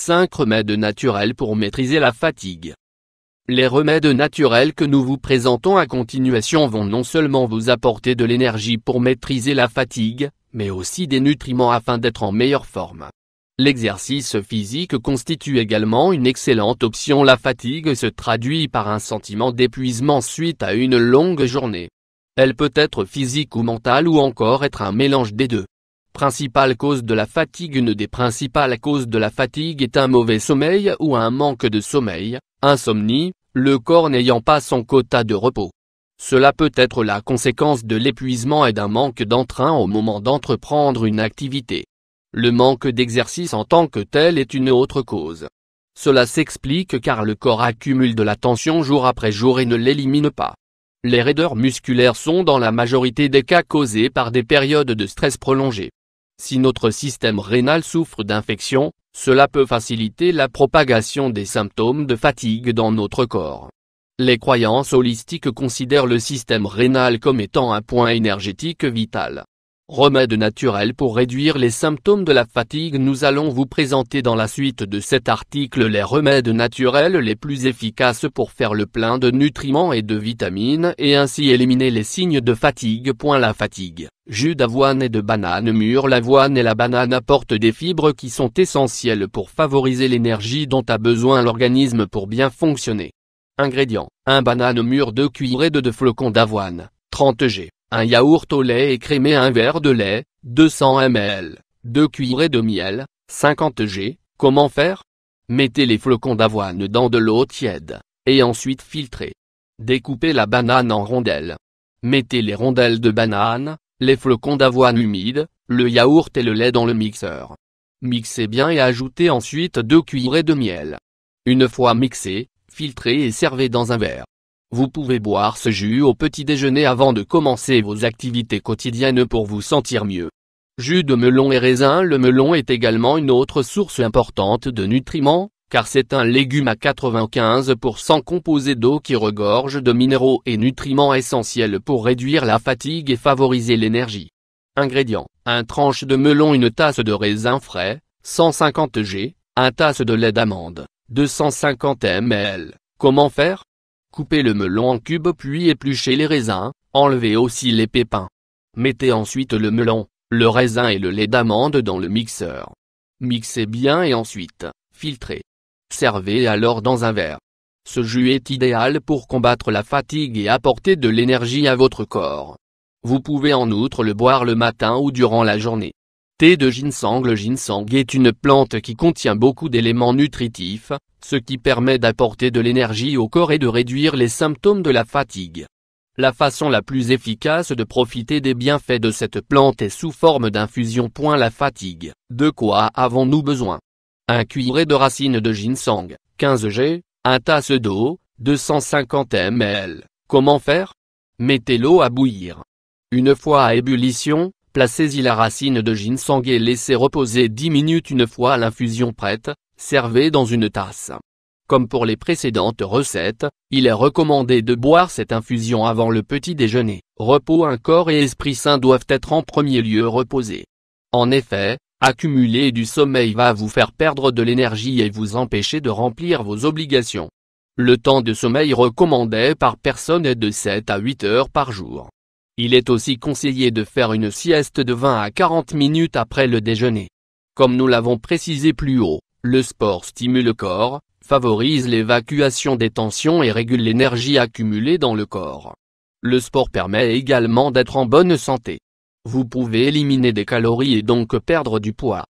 5 remèdes naturels pour maîtriser la fatigue. Les remèdes naturels que nous vous présentons à continuation vont non seulement vous apporter de l'énergie pour maîtriser la fatigue, mais aussi des nutriments afin d'être en meilleure forme. L'exercice physique constitue également une excellente option. La fatigue se traduit par un sentiment d'épuisement suite à une longue journée. Elle peut être physique ou mentale ou encore être un mélange des deux. Principale cause de la fatigue Une des principales causes de la fatigue est un mauvais sommeil ou un manque de sommeil, insomnie, le corps n'ayant pas son quota de repos. Cela peut être la conséquence de l'épuisement et d'un manque d'entrain au moment d'entreprendre une activité. Le manque d'exercice en tant que tel est une autre cause. Cela s'explique car le corps accumule de la tension jour après jour et ne l'élimine pas. Les raideurs musculaires sont dans la majorité des cas causés par des périodes de stress prolongées. Si notre système rénal souffre d'infection, cela peut faciliter la propagation des symptômes de fatigue dans notre corps. Les croyances holistiques considèrent le système rénal comme étant un point énergétique vital, Remède naturel pour réduire les symptômes de la fatigue Nous allons vous présenter dans la suite de cet article les remèdes naturels les plus efficaces pour faire le plein de nutriments et de vitamines et ainsi éliminer les signes de fatigue. La fatigue, jus d'avoine et de banane mûre L'avoine et la banane apportent des fibres qui sont essentielles pour favoriser l'énergie dont a besoin l'organisme pour bien fonctionner. Ingrédients, 1 banane mûre 2 cuillerées de flocons d'avoine, 30 g. Un yaourt au lait et écrémé un verre de lait, 200 ml, 2 cuillerées de miel, 50 g, comment faire Mettez les flocons d'avoine dans de l'eau tiède, et ensuite filtrez. Découpez la banane en rondelles. Mettez les rondelles de banane, les flocons d'avoine humides, le yaourt et le lait dans le mixeur. Mixez bien et ajoutez ensuite 2 cuillerées de miel. Une fois mixé, filtrez et servez dans un verre. Vous pouvez boire ce jus au petit déjeuner avant de commencer vos activités quotidiennes pour vous sentir mieux. Jus de melon et raisin Le melon est également une autre source importante de nutriments, car c'est un légume à 95% composé d'eau qui regorge de minéraux et nutriments essentiels pour réduire la fatigue et favoriser l'énergie. Ingrédients. un tranche de melon Une tasse de raisin frais, 150 g, un tasse de lait d'amande, 250 ml. Comment faire Coupez le melon en cubes puis épluchez les raisins, enlevez aussi les pépins. Mettez ensuite le melon, le raisin et le lait d'amande dans le mixeur. Mixez bien et ensuite, filtrez. Servez alors dans un verre. Ce jus est idéal pour combattre la fatigue et apporter de l'énergie à votre corps. Vous pouvez en outre le boire le matin ou durant la journée. Thé de ginseng Le ginseng est une plante qui contient beaucoup d'éléments nutritifs, ce qui permet d'apporter de l'énergie au corps et de réduire les symptômes de la fatigue. La façon la plus efficace de profiter des bienfaits de cette plante est sous forme d'infusion. La fatigue, de quoi avons-nous besoin Un cuiré de racine de ginseng, 15 g, un tasse d'eau, 250 ml. Comment faire Mettez l'eau à bouillir. Une fois à ébullition, placez-y la racine de ginseng et laissez reposer 10 minutes une fois l'infusion prête, servez dans une tasse. Comme pour les précédentes recettes, il est recommandé de boire cette infusion avant le petit déjeuner. Repos un corps et esprit sain doivent être en premier lieu reposés. En effet, accumuler du sommeil va vous faire perdre de l'énergie et vous empêcher de remplir vos obligations. Le temps de sommeil recommandé par personne est de 7 à 8 heures par jour. Il est aussi conseillé de faire une sieste de 20 à 40 minutes après le déjeuner. Comme nous l'avons précisé plus haut, le sport stimule le corps, favorise l'évacuation des tensions et régule l'énergie accumulée dans le corps. Le sport permet également d'être en bonne santé. Vous pouvez éliminer des calories et donc perdre du poids.